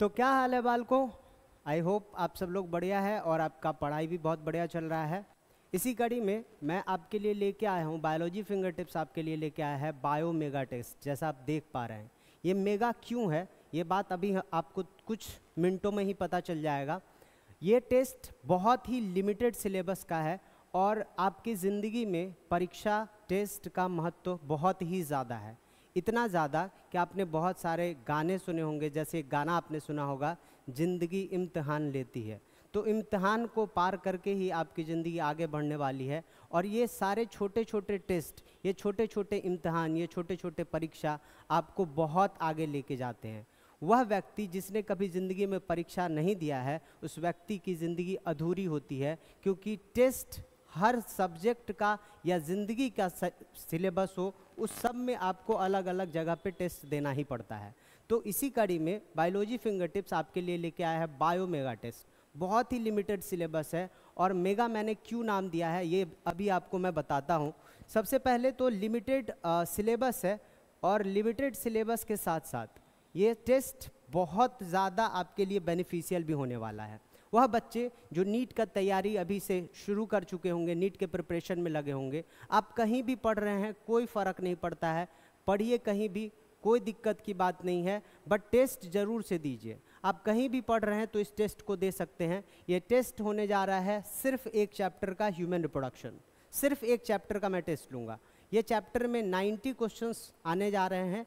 तो क्या हाल है बालको आई होप आप सब लोग बढ़िया है और आपका पढ़ाई भी बहुत बढ़िया चल रहा है इसी कड़ी में मैं आपके लिए लेके आया हूँ बायोलॉजी फिंगर टिप्स आपके लिए लेके आया है बायो मेगा टेस्ट जैसा आप देख पा रहे हैं ये मेगा क्यों है ये बात अभी आपको कुछ मिनटों में ही पता चल जाएगा ये टेस्ट बहुत ही लिमिटेड सिलेबस का है और आपकी ज़िंदगी में परीक्षा टेस्ट का महत्व बहुत ही ज़्यादा है इतना ज़्यादा कि आपने बहुत सारे गाने सुने होंगे जैसे एक गाना आपने सुना होगा ज़िंदगी इम्तहान लेती है तो इम्तहान को पार करके ही आपकी ज़िंदगी आगे बढ़ने वाली है और ये सारे छोटे छोटे टेस्ट ये छोटे छोटे इम्तहान ये छोटे छोटे परीक्षा आपको बहुत आगे लेके जाते हैं वह व्यक्ति जिसने कभी ज़िंदगी में परीक्षा नहीं दिया है उस व्यक्ति की ज़िंदगी अधूरी होती है क्योंकि टेस्ट हर सब्जेक्ट का या ज़िंदगी का सिलेबस हो उस सब में आपको अलग अलग जगह पे टेस्ट देना ही पड़ता है तो इसी कड़ी में बायोलॉजी फिंगर टिप्स आपके लिए लेके आया है बायो मेगा टेस्ट बहुत ही लिमिटेड सिलेबस है और मेगा मैंने क्यों नाम दिया है ये अभी आपको मैं बताता हूँ सबसे पहले तो लिमिटेड सिलेबस है और लिमिटेड सिलेबस के साथ साथ ये टेस्ट बहुत ज़्यादा आपके लिए बेनिफिशियल भी होने वाला है वह बच्चे जो नीट का तैयारी अभी से शुरू कर चुके होंगे नीट के प्रिपरेशन में लगे होंगे आप कहीं भी पढ़ रहे हैं कोई फ़र्क नहीं पड़ता है पढ़िए कहीं भी कोई दिक्कत की बात नहीं है बट टेस्ट ज़रूर से दीजिए आप कहीं भी पढ़ रहे हैं तो इस टेस्ट को दे सकते हैं ये टेस्ट होने जा रहा है सिर्फ एक चैप्टर का ह्यूमन रिप्रोडक्शन सिर्फ एक चैप्टर का मैं टेस्ट लूँगा ये चैप्टर में 90 क्वेश्चंस आने जा रहे हैं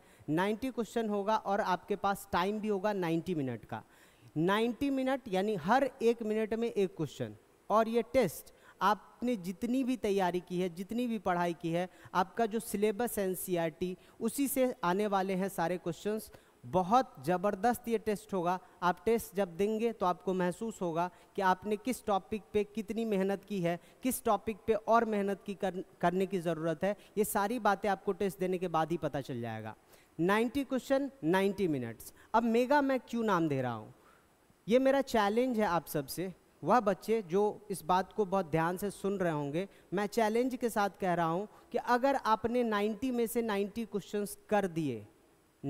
90 क्वेश्चन होगा और आपके पास टाइम भी होगा 90 मिनट का 90 मिनट यानी हर एक मिनट में एक क्वेश्चन और ये टेस्ट आपने जितनी भी तैयारी की है जितनी भी पढ़ाई की है आपका जो सिलेबस एन सी e उसी से आने वाले हैं सारे क्वेश्चंस बहुत ज़बरदस्त ये टेस्ट होगा आप टेस्ट जब देंगे तो आपको महसूस होगा कि आपने किस टॉपिक पे कितनी मेहनत की है किस टॉपिक पे और मेहनत की कर, करने की ज़रूरत है ये सारी बातें आपको टेस्ट देने के बाद ही पता चल जाएगा 90 क्वेश्चन 90 मिनट्स अब मेगा मैं क्यों नाम दे रहा हूँ ये मेरा चैलेंज है आप सबसे वह बच्चे जो इस बात को बहुत ध्यान से सुन रहे होंगे मैं चैलेंज के साथ कह रहा हूँ कि अगर आपने 90 में से 90 क्वेश्चंस कर दिए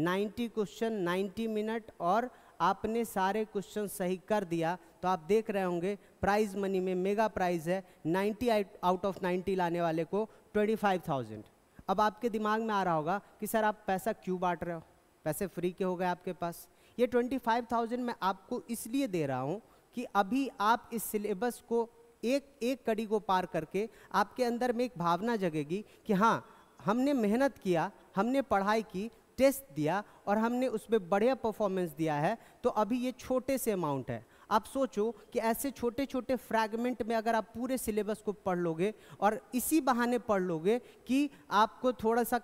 90 क्वेश्चन 90 मिनट और आपने सारे क्वेश्चन सही कर दिया तो आप देख रहे होंगे प्राइज मनी में मेगा प्राइज है 90 आउट ऑफ 90 लाने वाले को 25,000 अब आपके दिमाग में आ रहा होगा कि सर आप पैसा क्यों बांट रहे हो पैसे फ्री के हो गए आपके पास ये 25,000 मैं आपको इसलिए दे रहा हूँ कि अभी आप इस सिलेबस को एक एक कड़ी को पार करके आपके अंदर में एक भावना जगेगी कि हाँ हमने मेहनत किया हमने पढ़ाई की टेस्ट दिया और हमने उसमें बढ़िया परफॉर्मेंस दिया है तो अभी ये छोटे से अमाउंट है आप सोचो कि ऐसे छोटे छोटे फ्रैगमेंट में अगर आप पूरे सिलेबस को पढ़ लोगे और इसी बहाने पढ़ लोगे कि आपको थोड़ा सा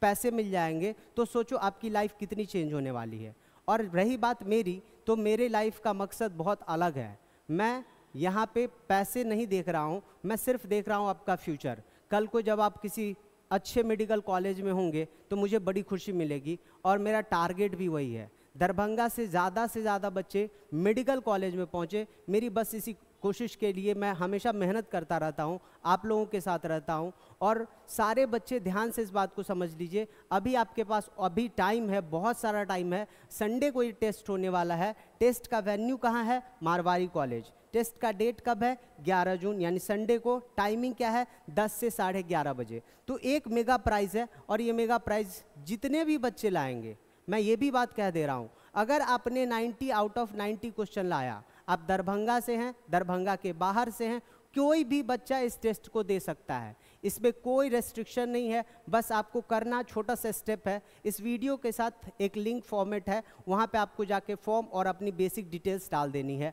पैसे मिल जाएंगे तो सोचो आपकी लाइफ कितनी चेंज होने वाली है और रही बात मेरी तो मेरे लाइफ का मकसद बहुत अलग है मैं यहाँ पे पैसे नहीं देख रहा हूँ मैं सिर्फ देख रहा हूँ आपका फ्यूचर कल को जब आप किसी अच्छे मेडिकल कॉलेज में होंगे तो मुझे बड़ी खुशी मिलेगी और मेरा टारगेट भी वही है दरभंगा से ज़्यादा से ज़्यादा बच्चे मेडिकल कॉलेज में पहुँचे मेरी बस इसी कोशिश के लिए मैं हमेशा मेहनत करता रहता हूँ आप लोगों के साथ रहता हूँ और सारे बच्चे ध्यान से इस बात को समझ लीजिए अभी आपके पास अभी टाइम है बहुत सारा टाइम है संडे को ये टेस्ट होने वाला है टेस्ट का वेन्यू कहाँ है मारवाड़ी कॉलेज टेस्ट का डेट कब है 11 जून यानी संडे को टाइमिंग क्या है 10 से साढ़े ग्यारह बजे तो एक मेगा प्राइज़ है और ये मेगा प्राइज़ जितने भी बच्चे लाएंगे मैं ये भी बात कह दे रहा हूँ अगर आपने 90 आउट ऑफ 90 क्वेश्चन लाया आप दरभंगा से हैं दरभंगा के बाहर से हैं कोई भी बच्चा इस टेस्ट को दे सकता है इसमें कोई रेस्ट्रिक्शन नहीं है बस आपको करना छोटा सा स्टेप है इस वीडियो के साथ एक लिंक फॉर्मेट है वहाँ पे आपको जाके फॉर्म और अपनी बेसिक डिटेल्स डाल देनी है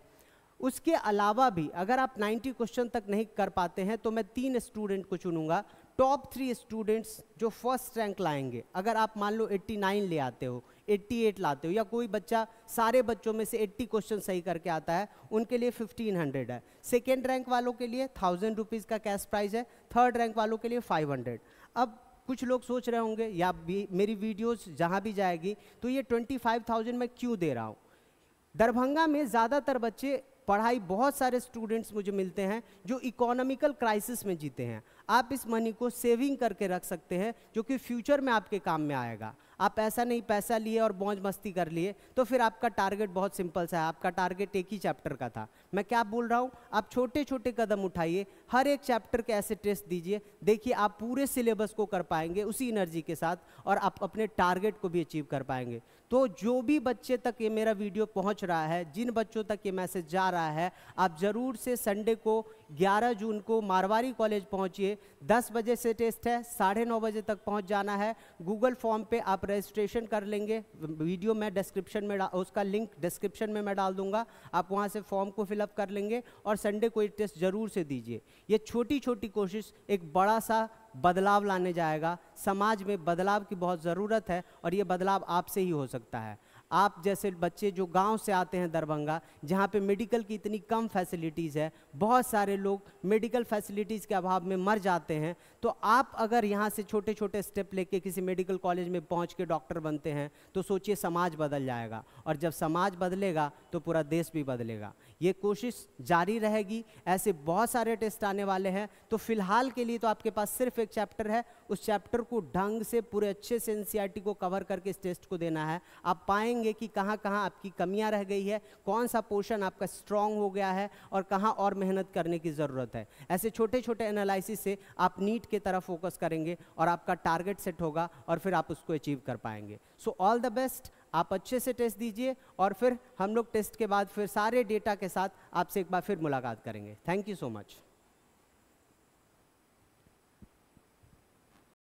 उसके अलावा भी अगर आप 90 क्वेश्चन तक नहीं कर पाते हैं तो मैं तीन स्टूडेंट को चुनूंगा टॉप थ्री स्टूडेंट्स जो फर्स्ट रैंक लाएंगे अगर आप मान लो 89 ले आते हो 88 लाते हो या कोई बच्चा सारे बच्चों में से 80 क्वेश्चन सही करके आता है उनके लिए 1500 है सेकेंड रैंक वालों के लिए थाउजेंड रुपीज़ का कैश प्राइज़ है थर्ड रैंक वालों के लिए फाइव अब कुछ लोग सोच रहे होंगे या मेरी वीडियोस जहाँ भी जाएगी तो ये 25,000 में क्यों दे रहा हूँ दरभंगा में ज़्यादातर बच्चे पढ़ाई बहुत सारे स्टूडेंट्स मुझे मिलते हैं जो इकोनॉमिकल क्राइसिस में जीते हैं आप इस मनी को सेविंग करके रख सकते हैं जो कि फ्यूचर में आपके काम में आएगा आप ऐसा नहीं पैसा लिए और मौज मस्ती कर लिए तो फिर आपका टारगेट बहुत सिंपल सा है आपका टारगेट एक ही चैप्टर का था मैं क्या बोल रहा हूँ आप छोटे छोटे कदम उठाइए हर एक चैप्टर के ऐसे टेस्ट दीजिए देखिए आप पूरे सिलेबस को कर पाएंगे उसी एनर्जी के साथ और आप अपने टारगेट को भी अचीव कर पाएंगे तो जो भी बच्चे तक ये मेरा वीडियो पहुंच रहा है जिन बच्चों तक ये मैसेज जा रहा है आप ज़रूर से संडे को 11 जून को मारवाड़ी कॉलेज पहुंचिए 10 बजे से टेस्ट है साढ़े नौ बजे तक पहुंच जाना है गूगल फॉर्म पे आप रजिस्ट्रेशन कर लेंगे वीडियो मैं डिस्क्रिप्शन में उसका लिंक डिस्क्रिप्शन में मैं डाल दूंगा आप वहाँ से फॉर्म को फिलअप कर लेंगे और संडे एक टेस्ट ज़रूर से दीजिए ये छोटी छोटी कोशिश एक बड़ा सा बदलाव लाने जाएगा समाज में बदलाव की बहुत ज़रूरत है और ये बदलाव आपसे ही हो सकता है आप जैसे बच्चे जो गांव से आते हैं दरभंगा जहां पे मेडिकल की इतनी कम फैसिलिटीज़ है बहुत सारे लोग मेडिकल फैसिलिटीज़ के अभाव में मर जाते हैं तो आप अगर यहां से छोटे छोटे स्टेप लेके किसी मेडिकल कॉलेज में पहुंच के डॉक्टर बनते हैं तो सोचिए समाज बदल जाएगा और जब समाज बदलेगा तो पूरा देश भी बदलेगा ये कोशिश जारी रहेगी ऐसे बहुत सारे टेस्ट आने वाले हैं तो फिलहाल के लिए तो आपके पास सिर्फ एक चैप्टर है उस चैप्टर को ढंग से पूरे अच्छे से एन को कवर करके इस टेस्ट को देना है आप पाएंगे कि कहाँ कहाँ आपकी कमियाँ रह गई है कौन सा पोर्शन आपका स्ट्रांग हो गया है और कहाँ और मेहनत करने की ज़रूरत है ऐसे छोटे छोटे एनालिसिस से आप नीट के तरफ फोकस करेंगे और आपका टारगेट सेट होगा और फिर आप उसको अचीव कर पाएंगे सो ऑल द बेस्ट आप अच्छे से टेस्ट दीजिए और फिर हम लोग टेस्ट के बाद फिर सारे डेटा के साथ आपसे एक बार फिर मुलाकात करेंगे थैंक यू सो मच